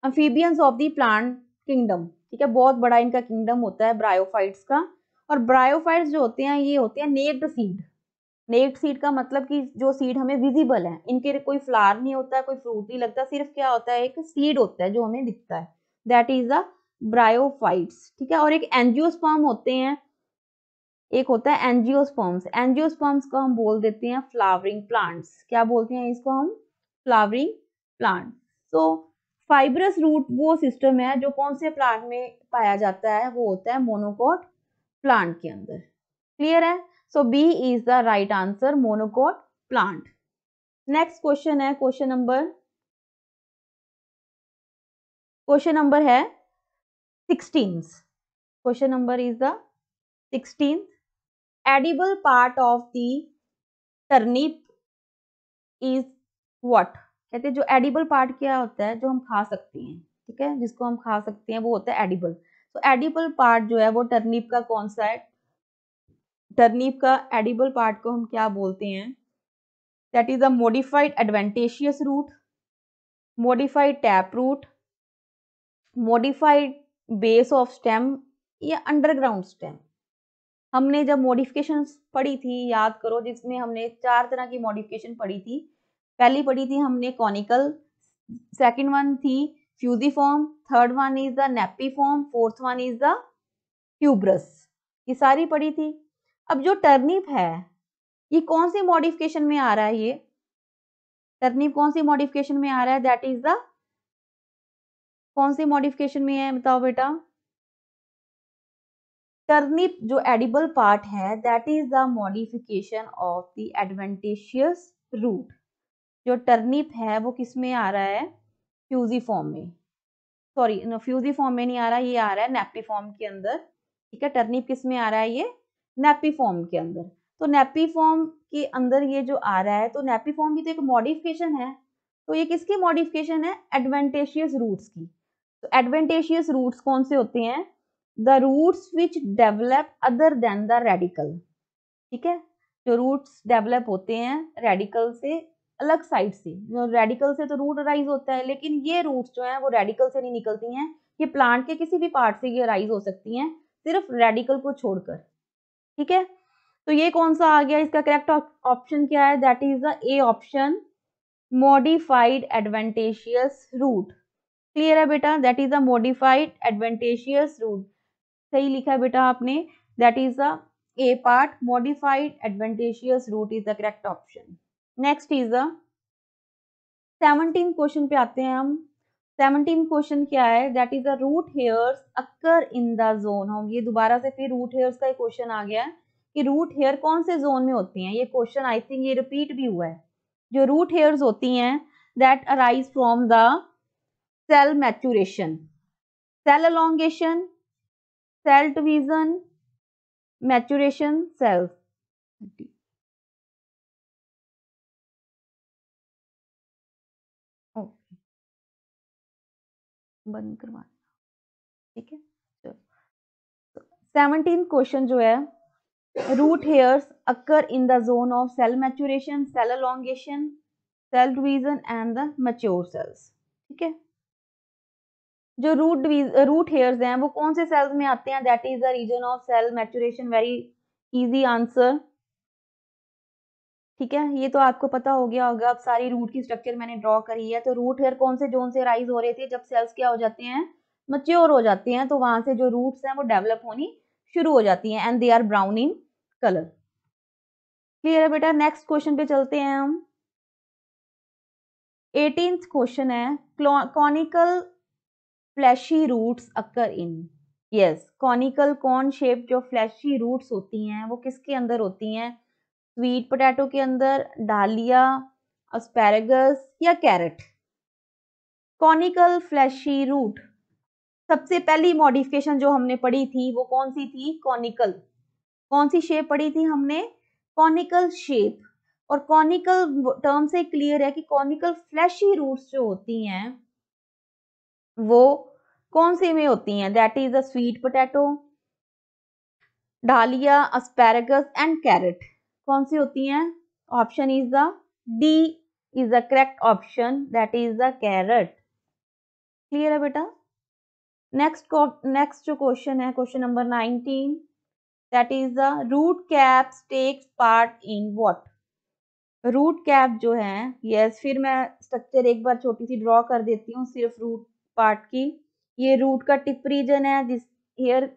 amphibians of the plant kingdom ठीक है बहुत बड़ा इनका किंगडम होता है ब्रायोफाइट्स का और ब्रायोफाइट्स जो होते हैं ये होते हैं नेक्ड सीड नेक्ड सीड का मतलब कि जो सीड हमें विजिबल है इनके कोई फ्लावर नहीं होता है कोई फ्रूट नहीं लगता सिर्फ क्या होता है एक सीड होता है जो हमें दिखता है दैट इज द ब्रायोफाइट्स ठीक है और एक एनजियोस्पर्म होते हैं एक होता है एनजियोस्पर्म्स एनजियोस्पर्म्स को हम बोल देते हैं फ्लावरिंग प्लांट्स क्या बोलते हैं इसको हम फ्लावरिंग प्लांट तो फाइबरस रूट वो सिस्टम है जो कौन से प्लांट में पाया जाता है वो होता है मोनोकोट प्लांट के अंदर क्लियर है so B is the right answer monocot plant next question है क्वेश्चन नंबर क्वेश्चन नंबर है sixteen question number is the sixteen edible part of the turnip is what कहते जो एडिबल पार्ट क्या होता है जो हम खा सकते हैं ठीक है जिसको हम खा सकते हैं वो होता है एडिबल तो एडिबल पार्ट जो है वो टर्निप का कौन सा है टर्नीप का एडिबल पार्ट को हम क्या बोलते हैं that is a modified adventitious root modified tap root modified base of stem या अंडरग्राउंड स्टेम हमने जब मॉडिफिकेशन पढ़ी थी याद करो जिसमें हमने चार तरह की मॉडिफिकेशन पढ़ी थी पहली पढ़ी थी हमने कॉनिकल सेकंड वन थी fusiform third one is the napiform fourth one is the tuberous ये सारी पढ़ी थी अब जो टर्निप है ये कौन सी मॉडिफिकेशन में आ रहा है ये टर्निप कौन सी मॉडिफिकेशन में आ रहा है दैट इज द कौन सी मॉडिफिकेशन में है बताओ बेटा टर्निप जो एडिबल पार्ट है that is the modification of the adventitious root जो टर्निप है वो किस में आ रहा है फ्यूजी फॉर्म में सॉरी फ्यूजी फॉर्म में नहीं आ रहा ये आ रहा है नेपी फॉर्म के अंदर ठीक है टर्निप किस में आ रहा है ये नेपी फॉर्म के अंदर तो नेपी फॉर्म के अंदर ये जो आ रहा है तो नेपी फॉर्म भी तो एक मॉडिफिकेशन है तो ये किसकी मॉडिफिकेशन है एडवेंटेशियस रूट्स की तो एडवेंटेशियस रूट्स कौन से होते हैं the roots which develop other than the radical ठीक है जो रूट्स डेवलप होते हैं रेडिकल से अलग साइड से जो रेडिकल से तो रूट अराइज होता है लेकिन ये रूट्स जो हैं वो रेडिकल से नहीं निकलती हैं ये प्लांट के किसी भी पार्ट से ये अराइज हो सकती हैं सिर्फ रेडिकल को छोड़कर ठीक है तो ये कौन सा आ गया इसका करेक्ट ऑप्शन क्या है that is the A option modified adventitious root clear है बेटा that is a modified adventitious root सही लिखा है बेटा आपने that is a A part modified adventitious root is the correct option next is the seventeen question पे आते हैं हम सेवनटीन क्वेश्चन क्या है that is the root hairs occur in the zone हम ये दोबारा से फिर रूट हेयर्स का क्वेश्चन आ गया है कि रूट हेयर कौन से जोन में होती हैं ये क्वेश्चन आई थिंक ये रिपीट भी हुआ है जो रूट हेयर्स होती हैं that arise from the cell maturation cell elongation cell division maturation cells बंद करवाना ठीक है सेवनटीन क्वेश्चन जो है root hairs occur in the zone of cell maturation cell elongation cell division and the mature cells ठीक है जो root root hairs हैं वो कौन से सेल्स में आते हैं that is the region of cell maturation very easy answer ठीक है ये तो आपको पता हो गया होगा अब सारी रूट की स्ट्रक्चर मैंने ड्रॉ करी है तो रूट हेयर कौन से जोन से राइज हो रहे थे जब सेल्स क्या हो जाते हैं मच्योर हो जाते हैं तो वहां से जो रूट्स हैं वो डेवलप होनी शुरू हो जाती हैं and they are brown in colour clear है बेटा नेक्स्ट क्वेश्चन पे चलते हैं हम एटीन क्वेश्चन है conical fleshy roots occur in yes conical cone shape जो फ्लैशी रूट्स होती हैं वो किसके अंदर होती हैं स्वीट पोटैटो के अंदर डालिया अस्पैरागस या कैरेट कॉनिकल फ्लैशी रूट सबसे पहली मॉडिफिकेशन जो हमने पढ़ी थी वो कौन सी थी कॉनिकल कौन सी शेप पढ़ी थी हमने कॉनिकल शेप और कॉनिकल टर्म से क्लियर है कि कॉनिकल फ्लैशी रूट्स जो होती हैं वो कौन से में होती हैं that is a sweet potato dahlia asparagus and carrot कौन सी होती हैं option is the D is the correct option that is the carrot clear है बेटा नेक्स्ट नेक्स्ट जो क्वेश्चन है question number nineteen that is the root cap takes part in what root cap जो है यस yes, फिर मैं structure एक बार छोटी सी ड्रॉ कर देती हूँ सिर्फ रूट पार्ट की ये रूट का टिप रीजन है जिस hair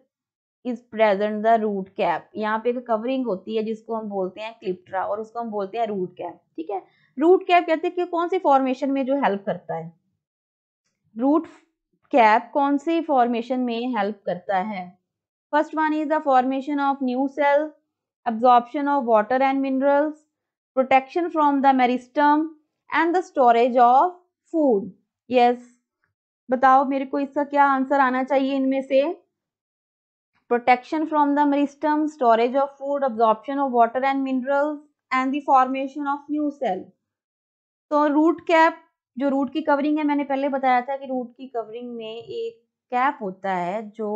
is present the root cap यहाँ पे एक कवरिंग होती है जिसको हम बोलते हैं क्लिप्ट्रा और उसको हम बोलते हैं रूट कैप ठीक है रूट कैप कहते हैं कि कौन सी फॉर्मेशन में जो हेल्प करता है रूट कैप कौन सी फॉर्मेशन में हेल्प करता है first one is the formation of new cell absorption of water and minerals protection from the meristem and the storage of food yes बताओ मेरे को इसका क्या आंसर आना चाहिए इनमें से protection from the meristem, storage of food, absorption of water and minerals and the formation of new cell. तो root cap जो root की covering है मैंने पहले बताया था कि root की covering में एक cap होता है जो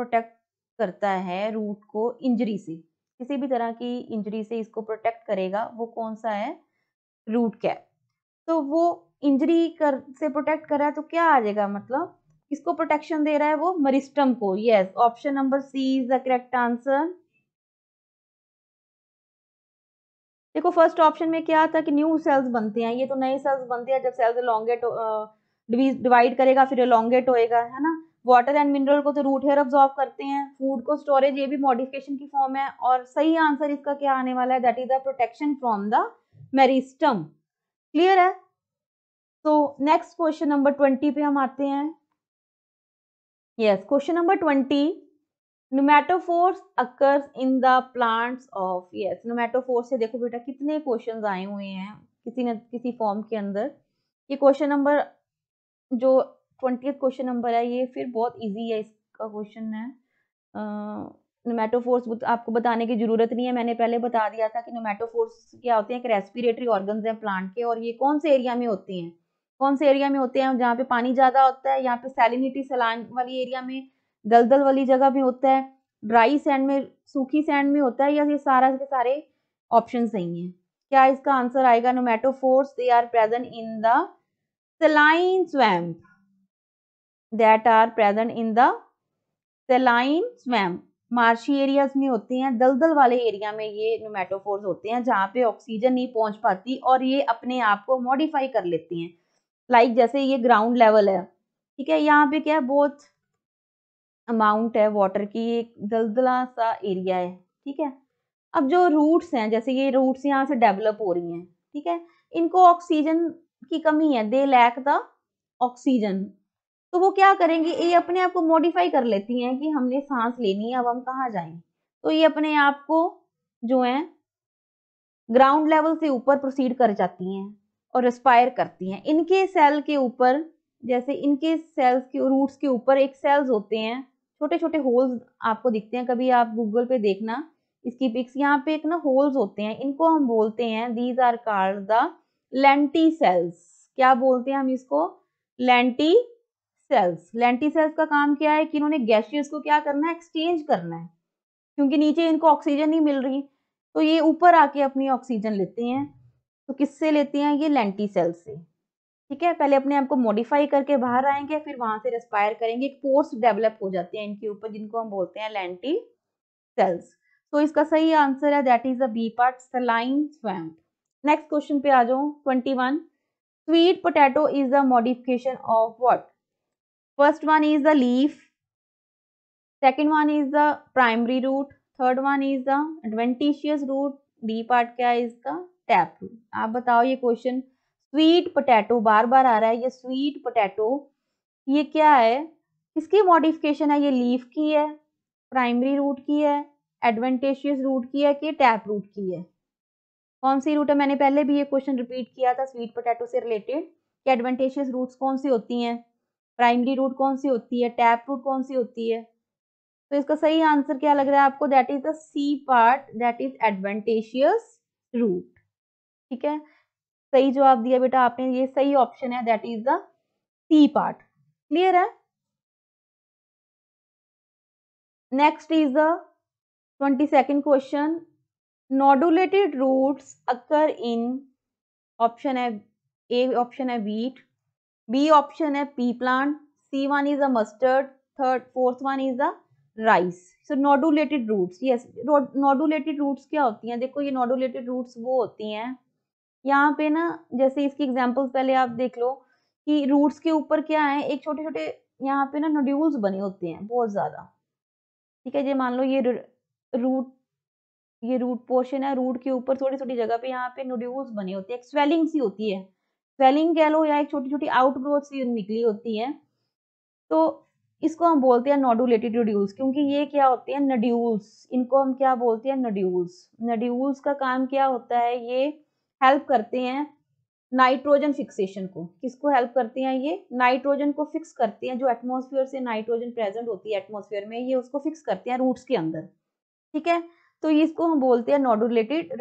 protect करता है root को injury से किसी भी तरह की इंजरी से इसको प्रोटेक्ट करेगा वो कौन सा है रूट कैप तो वो इंजरी कर से प्रोटेक्ट कर रहा है तो क्या आ जाएगा मतलब किसको प्रोटेक्शन दे रहा है वो मरिस्टम को yes option number C is the correct answer देखो फर्स्ट ऑप्शन में क्या था कि न्यू सेल्स बनते हैं ये तो नए सेल्स बनते हैं जब सेल्स लॉन्गेट डिवाइड करेगा फिर लॉन्गेट होएगा है ना वाटर एंड मिनरल को तो रूट हेयर ऑब्जॉर्व करते हैं फूड को स्टोरेज ये भी मॉडिफिकेशन की फॉर्म है और सही आंसर इसका क्या आने वाला है that is the protection from the meristem clear है तो नेक्स्ट क्वेश्चन नंबर ट्वेंटी पे हम आते हैं Yes, question number 20. Nematophores occurs in the plants of yes. Nematophores से देखो बेटा कितने क्वेश्चन आए हुए हैं किसी न किसी फॉर्म के अंदर ये क्वेश्चन नंबर जो ट्वेंटी क्वेश्चन नंबर है ये फिर बहुत ईजी है इसका क्वेश्चन है नोमेटोफोर्स आपको बताने की ज़रूरत नहीं है मैंने पहले बता दिया था कि नोमेटोफोर्स क्या होते हैं कि रेस्पिरेटरी ऑर्गन्स हैं प्लांट के और ये कौन से एरिया में होती हैं कौन से एरिया में होते हैं जहाँ पे पानी ज़्यादा होता है यहाँ पे सैलिनिटी सलान वाली एरिया में दलदल वाली जगह में होता है ड्राई सैंड में सूखी सैंड में होता है या ये सारा के सारे ऑप्शन सही हैं क्या इसका आंसर आएगा pneumatophores they are present in the saline swamp that are present in the saline swamp marshy areas में होते हैं दलदल वाले एरिया में ये नोमेटोफोर्स होते हैं जहाँ पे ऑक्सीजन नहीं पहुंच पाती और ये अपने आप को मॉडिफाई कर लेते हैं लाइक like जैसे ये ग्राउंड लेवल है ठीक है यहाँ पे क्या है बहुत अमाउंट है वाटर की एक दलदला सा एरिया है ठीक है अब जो रूट्स हैं जैसे ये रूट्स यहाँ से डेवलप हो रही हैं ठीक है इनको ऑक्सीजन की कमी है दे लैक द ऑक्सीजन तो वो क्या करेंगे ये अपने आप को मॉडिफाई कर लेती हैं कि हमने सांस लेनी है अब हम कहाँ जाएं तो ये अपने आप को जो है ग्राउंड लेवल से ऊपर प्रोसीड कर जाती हैं और रिस्पायर करती हैं इनके सेल के ऊपर जैसे इनके सेल्स के रूट्स के ऊपर एक सेल्स होते हैं छोटे छोटे होल्स आपको दिखते हैं कभी आप गूगल पे देखना इसकी पिक्स यहाँ पे एक ना होल्स होते हैं इनको हम बोलते हैं these are called the lenticels क्या बोलते हैं हम इसको लेंटी सेल्स लेंटी सेल्स का काम क्या है कि इन्होंने गैसियस को क्या करना है एक्सचेंज करना है क्योंकि नीचे इनको ऑक्सीजन नहीं मिल रही तो ये ऊपर आके अपनी ऑक्सीजन लेते हैं तो किससे लेते हैं ये लेंटी सेल से ठीक है पहले अपने आप को मॉडिफाई करके बाहर आएंगे फिर वहां से रेस्पायर करेंगे एक पोर्स डेवलप हो जाते हैं इनके ऊपर जिनको हम बोलते हैं लेंटी सेल्स तो इसका सही आंसर है that is a B part saline swamp next question पे आ जाओ twenty one sweet potato is the modification of what first one is the leaf second one is the primary root third one is the adventitious root B part क्या है इसका tap root आप बताओ ये question sweet potato बार बार आ रहा है ये स्वीट पोटैटो ये क्या है इसकी मॉडिफिकेशन है ये लीफ की है प्राइमरी रूट की है एडवेंटेशियस रूट की है कि टैप रूट की है कौन सी रूट है मैंने पहले भी ये क्वेश्चन रिपीट किया था स्वीट पोटैटो से रिलेटेड कि एडवेंटेशियस रूट्स कौन सी होती हैं प्राइमरी रूट कौन सी होती है टैप रूट कौन सी होती है तो इसका सही आंसर क्या लग रहा है आपको that is the C part that is adventitious root ठीक है सही जवाब दिया बेटा आपने ये सही ऑप्शन है that is the C part clear है next is the twenty second question nodulated roots occur in option है ए ऑप्शन है वीट बी ऑप्शन है pea plant C one is a mustard third fourth one is the rice so nodulated roots yes nodulated roots क्या होती हैं देखो ये नोडुलेटेड roots वो होती हैं यहाँ पे ना जैसे इसकी एग्जाम्पल पहले आप देख लो कि रूट्स के ऊपर क्या है एक छोटे छोटे यहाँ पे ना नोड्यूल्स बने होते हैं बहुत ज़्यादा ठीक है ये मान लो ये रूट ये रूट पोर्शन है रूट के ऊपर छोटी छोटी जगह पे यहाँ पे नोड्यूल्स बने होते हैं एक स्वेलिंग सी होती है स्वेलिंग कह लो या एक छोटी छोटी आउटग्रोथ सी निकली होती है तो इसको हम बोलते हैं नोडुलेटेड नड्यूल्स क्योंकि ये क्या होते हैं नड्यूल्स इनको हम क्या बोलते हैं नड्यूल्स नड्यूल्स का काम क्या होता है ये हेल्प करते हैं नाइट्रोजन फिक्सेशन को किसको हेल्प करते हैं ये नाइट्रोजन को फिक्स करते हैं जो एटमोसफियर से नाइट्रोजन प्रेजेंट होती है एटमोसफियर में ये उसको फिक्स करते हैं रूट्स के अंदर ठीक है तो ये इसको हम बोलते हैं नोडुलेटेड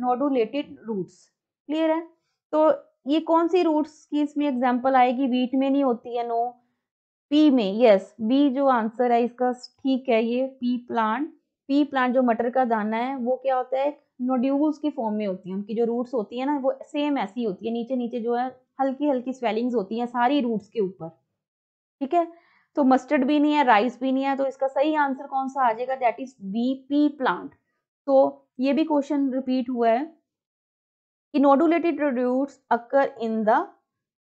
नोडुलेटेड रूट्स क्लियर है तो ये कौन सी रूट्स की इसमें एग्जाम्पल आएगी वीट में नहीं होती है नो पी में यस बी जो आंसर है इसका ठीक है ये पी प्लांट पी प्लांट जो मटर का दाना है वो क्या होता है नोड्यूल्स की फॉर्म में होती हैं उनकी जो रूट्स होती है ना वो सेम ऐसी होती है नीचे नीचे जो है हल्की हल्की स्वेलिंग्स होती हैं सारी रूट्स के ऊपर ठीक है तो मस्टर्ड भी नहीं है राइस भी नहीं है तो इसका सही आंसर कौन सा आ जाएगा that is B pea plant तो ये भी क्वेश्चन रिपीट हुआ है कि nodulated roots occur in the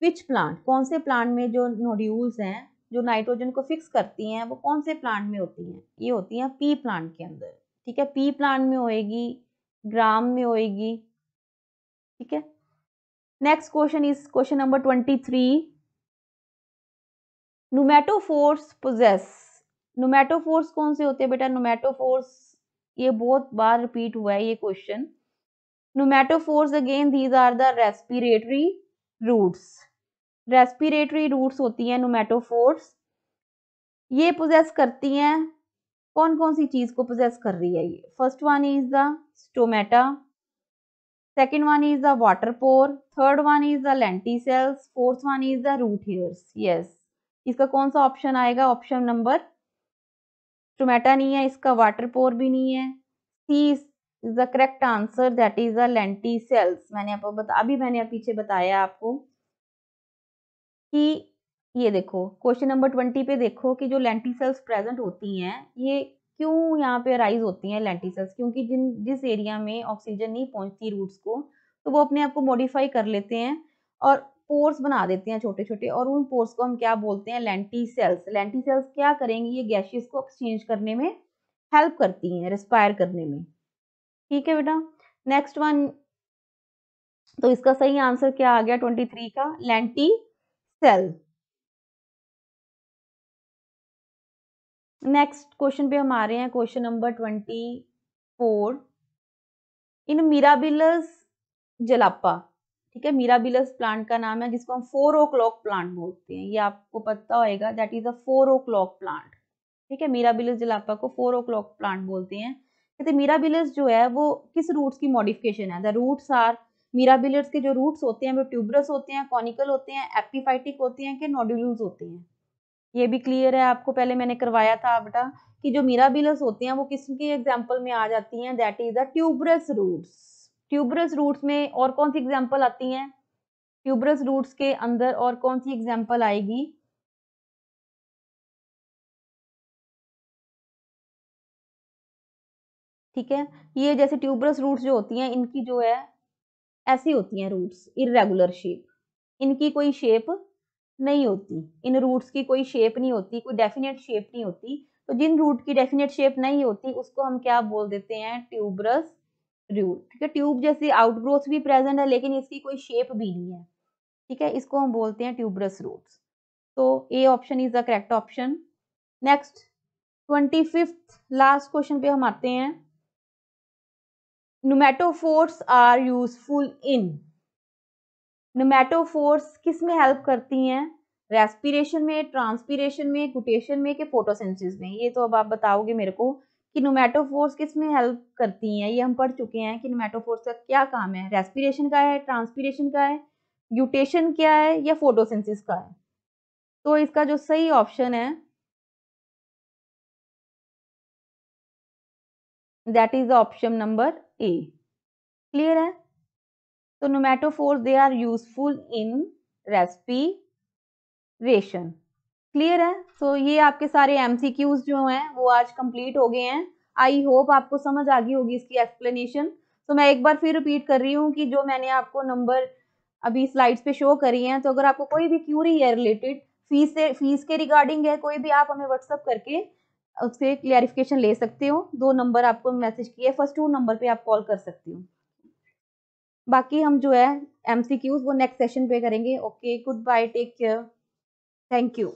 which plant कौन से प्लांट में जो नोड्यूल्स हैं जो नाइट्रोजन को फिक्स करती हैं वो कौन से प्लांट में होती हैं ये होती हैं पी प्लांट के अंदर ठीक है पी प्लांट में होएगी ग्राम में होएगी ठीक है next question is question number twenty three force possess force कौन से होते हैं बेटा फोर्स ये बहुत बार रिपीट हुआ है ये question force again these are the respiratory roots respiratory roots होती हैं फोर्स ये पोजेस करती हैं कौन कौन सी चीज को पोजेस कर रही है ये first one is the stomata second one is the water pore third one is the lenticels fourth one is the root hairs yes इसका कौन सा ऑप्शन आएगा ऑप्शन नंबर टोमेटा नहीं है इसका वाटर पोर भी नहीं है C is the correct answer that is the lenticels मैंने आपको बता अभी मैंने पीछे बताया आपको कि ये देखो क्वेश्चन नंबर ट्वेंटी पे देखो कि जो लेंटी सेल्स प्रेजेंट होती हैं ये क्यों यहाँ पे राइज होती हैं लेंटी सेल्स क्योंकि जिन जिस एरिया में ऑक्सीजन नहीं पहुँचती रूट्स को तो वो अपने आप को मॉडिफाई कर लेते हैं और पोर्स बना देते हैं छोटे छोटे और उन पोर्स को हम क्या बोलते हैं लेंटी सेल्स लेंटी सेल्स क्या करेंगी ये गैशियस को एक्सचेंज करने में हेल्प करती हैं रिस्पायर करने में ठीक है बेटा नेक्स्ट वन तो इसका सही आंसर क्या आ गया ट्वेंटी थ्री का लेंटी सेल नेक्स्ट क्वेश्चन पे हम आ रहे हैं question number twenty four in Mirabilis jalapa ठीक है मीराबिलस प्लांट का नाम है जिसको हम फोर ओ क्लॉक प्लांट बोलते हैं ये आपको पता होएगा that is a four o'clock plant ठीक है मीराबिलस जलापा को फोर ओ क्लॉक प्लांट बोलते हैं कहते मीराबिलस जो है वो किस रूट्स की मॉडिफिकेशन है द रूट्स आर मीराबिलस के जो रूट्स होते हैं वो ट्यूबरस होते हैं कॉनिकल होते हैं एपिफाइटिक होते हैं कि नोड्यूल्स होते हैं ये भी क्लियर है आपको पहले मैंने करवाया था बेटा कि जो मीराबिलस होते हैं वो किस्म की एग्जाम्पल में आ जाती हैं that is the tuberous roots tuberous roots में और कौन सी एग्जाम्पल आती हैं ट्यूबरस रूट्स के अंदर और कौन सी एग्जाम्पल आएगी ठीक है ये जैसे ट्यूबरस रूट्स जो होती हैं इनकी जो है ऐसी होती हैं रूट्स इरेगुलर शेप इनकी कोई शेप नहीं होती इन रूट्स की कोई शेप नहीं होती कोई डेफिनेट शेप नहीं होती तो जिन रूट की डेफिनेट शेप नहीं होती उसको हम क्या बोल देते हैं ट्यूबरस रूट ठीक है ट्यूब जैसी आउटग्रोथ भी प्रेजेंट है लेकिन इसकी कोई शेप भी नहीं है ठीक है इसको हम बोलते हैं ट्यूबरस रूट्स तो A option is the correct option next twenty fifth last question पे हम आते हैं नोमेटोफोर्स आर यूजफुल इन नोमैटोफोर्स किस में हेल्प करती हैं रेस्पिरेशन में ट्रांसपीरेशन में गुटेशन में कि फोटोसेंसिस में ये तो अब आप बताओगे मेरे को कि नोमैटोफोर्स किस में हेल्प करती हैं ये हम पढ़ चुके हैं कि नोमैटोफोर्स का क्या काम है रेस्पिरेशन का है ट्रांसपीरेशन का है यूटेशन क्या है या फोटोसेंसिस का है तो इसका जो सही ऑप्शन है that is option number A clear है तो for they are useful in ration clear है सो so, ये आपके सारे एम जो हैं वो आज कंप्लीट हो गए हैं आई होप आपको समझ आ गई होगी इसकी एक्सप्लेनेशन तो मैं एक बार फिर रिपीट कर रही हूँ कि जो मैंने आपको नंबर अभी स्लाइड्स पे शो करी हैं तो अगर आपको कोई भी क्यूरी है रिलेटेड फीस से फीस के रिगार्डिंग है कोई भी आप हमें व्हाट्सअप करके उससे क्लियरिफिकेशन ले सकते हो दो नंबर आपको मैसेज किए फर्स्ट टू नंबर पे आप कॉल कर सकती हो बाकी हम जो है एम वो नेक्स्ट सेशन पे करेंगे okay good bye take care thank you